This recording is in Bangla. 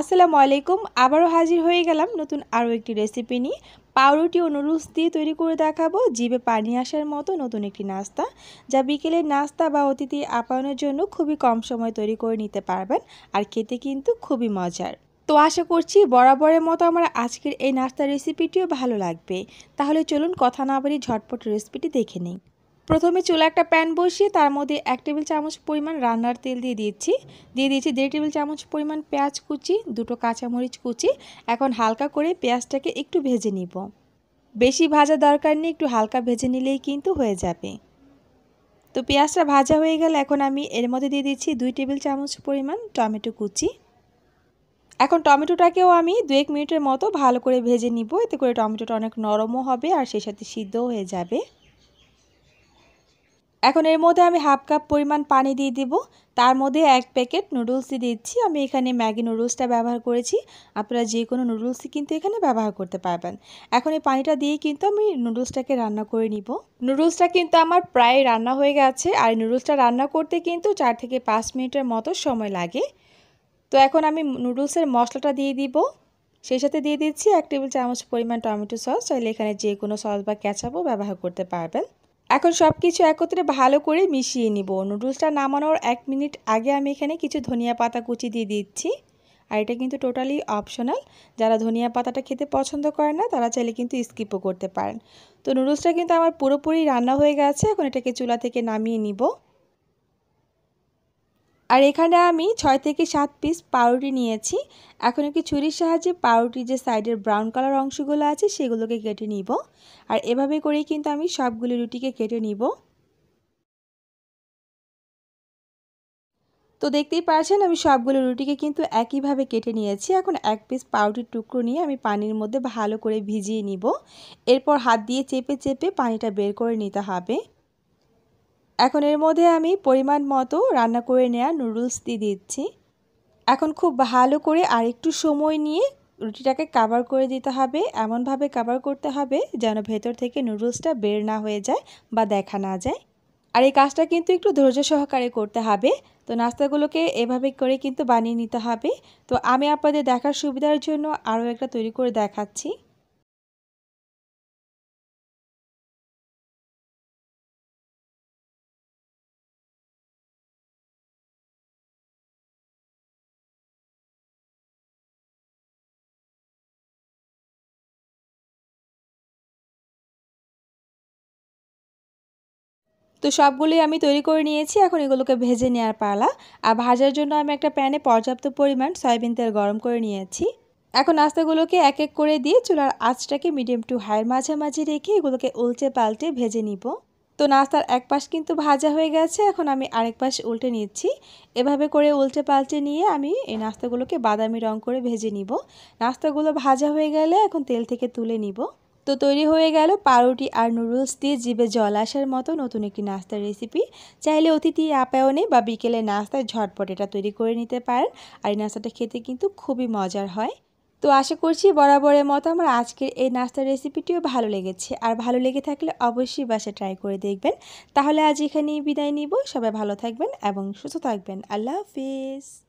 আসসালামু আলাইকুম আবারও হাজির হয়ে গেলাম নতুন আরও একটি রেসিপি নিয়ে পাউরুটি ও দিয়ে তৈরি করে দেখাবো জিভে পানি আসার মতো নতুন একটি নাস্তা যা বিকেলের নাস্তা বা অতিথি আপ্যায়নের জন্য খুবই কম সময় তৈরি করে নিতে পারবেন আর খেতে কিন্তু খুবই মজার তো আশা করছি বরাবরের মতো আমার আজকের এই নাস্তার রেসিপিটিও ভালো লাগবে তাহলে চলুন কথা না বলি ঝটপট রেসিপিটি দেখে নিই প্রথমে চুলে একটা প্যান বসিয়ে তার মধ্যে এক টেবিল চামচ পরিমাণ রান্নার তেল দিয়ে দিচ্ছি দিয়ে দিচ্ছি দেড় টেবিল চামচ পরিমাণ পেঁয়াজ কুচি দুটো কাঁচামরিচ কুচি এখন হালকা করে পেঁয়াজটাকে একটু ভেজে নিব বেশি ভাজা দরকার নেই একটু হালকা ভেজে নিলেই কিন্তু হয়ে যাবে তো পেঁয়াজটা ভাজা হয়ে গেলে এখন আমি এর মধ্যে দিয়ে দিচ্ছি দুই টেবিল চামচ পরিমাণ টমেটো কুচি এখন টমেটোটাকেও আমি দু এক মিনিটের মতো ভালো করে ভেজে নিব এতে করে টমেটোটা অনেক নরমও হবে আর সেই সাথে সিদ্ধও হয়ে যাবে এখন এর মধ্যে আমি হাফ কাপ পরিমাণ পানি দিয়ে দিব তার মধ্যে এক প্যাকেট নুডলসই দিচ্ছি আমি এখানে ম্যাগি নুডলসটা ব্যবহার করেছি আপনারা যে কোনো নুডলসই কিন্তু এখানে ব্যবহার করতে পারবেন এখন এই পানিটা দিয়ে কিন্তু আমি নুডলসটাকে রান্না করে নিব নুডলসটা কিন্তু আমার প্রায় রান্না হয়ে গেছে আর নুডলসটা রান্না করতে কিন্তু চার থেকে পাঁচ মিনিটের মতো সময় লাগে তো এখন আমি নুডলসের মশলাটা দিয়ে দিব সেই সাথে দিয়ে দিচ্ছি এক টেবিল চামচ পরিমাণ টমেটো সস চাইলে এখানে যে কোনো সস বা ক্যাচাপও ব্যবহার করতে পারবেন এখন সব কিছু একত্রে ভালো করে মিশিয়ে নিব নুডলসটা নামানোর এক মিনিট আগে আমি এখানে কিছু ধনিয়া পাতা কুচি দিয়ে দিচ্ছি আর এটা কিন্তু টোটালি অপশনাল যারা ধনিয়া পাতাটা খেতে পছন্দ করে না তারা চাইলে কিন্তু স্কিপও করতে পারেন তো নুডলসটা কিন্তু আমার পুরোপুরি রান্না হয়ে গেছে এখন এটাকে চুলা থেকে নামিয়ে নিব আর এখানে আমি ছয় থেকে সাত পিস পাউরুটি নিয়েছি এখন একটি ছুরির সাহায্যে পাউরুটির যে সাইডের ব্রাউন কালার অংশগুলো আছে সেগুলোকে কেটে নিব আর এভাবে করেই কিন্তু আমি সবগুলি রুটিকে কেটে নিব তো দেখতেই পারছেন আমি সবগুলো রুটিকে কিন্তু একইভাবে কেটে নিয়েছি এখন এক পিস পাউরুটির টুকরো নিয়ে আমি পানির মধ্যে ভালো করে ভিজিয়ে নিব এরপর হাত দিয়ে চেপে চেপে পানিটা বের করে নিতে হবে এখন এর মধ্যে আমি পরিমাণ মতো রান্না করে নেওয়া নুডলস দিয়ে দিচ্ছি এখন খুব ভালো করে আর একটু সময় নিয়ে রুটিটাকে কাভার করে দিতে হবে এমনভাবে কাভার করতে হবে যেন ভেতর থেকে নুডলসটা বের না হয়ে যায় বা দেখা না যায় আর এই কাজটা কিন্তু একটু ধৈর্য সহকারে করতে হবে তো নাস্তাগুলোকে এভাবে করে কিন্তু বানিয়ে নিতে হবে তো আমি আপনাদের দেখার সুবিধার জন্য আরও একটা তৈরি করে দেখাচ্ছি তো সবগুলোই আমি তৈরি করে নিয়েছি এখন এগুলোকে ভেজে নেওয়ার পালা আর ভাজার জন্য আমি একটা প্যানে পর্যাপ্ত পরিমাণ সয়াবিন তেল গরম করে নিয়েছি এখন নাস্তাগুলোকে এক এক করে দিয়ে চুলার আঁচটাকে মিডিয়াম টু হাইয়ের মাঝামাঝি রেখে এগুলোকে উল্টে পাল্টে ভেজে নিব তো নাস্তার এক পাশ কিন্তু ভাজা হয়ে গেছে এখন আমি আরেক পাশ উল্টে নিচ্ছি এভাবে করে উল্টে পাল্টে নিয়ে আমি এই নাস্তাগুলোকে বাদামি রং করে ভেজে নিব নাস্তাগুলো ভাজা হয়ে গেলে এখন তেল থেকে তুলে নিব তো তৈরি হয়ে গেল পাউরুটি আর নুডলস দিয়ে জিভে জল আসার মতো নতুন একটি নাস্তার রেসিপি চাইলে অতিথি আপায়নে বা বিকেলে নাস্তায় ঝটপট এটা তৈরি করে নিতে পারেন আর এই নাস্তাটা খেতে কিন্তু খুবই মজার হয় তো আশা করছি বরাবরের মতো আমার আজকের এই নাস্তার রেসিপিটিও ভালো লেগেছে আর ভালো লেগে থাকলে অবশ্যই বাসা ট্রাই করে দেখবেন তাহলে আজ এখানেই বিদায় নিব সবাই ভালো থাকবেন এবং সুস্থ থাকবেন আল্লাহ হাফিজ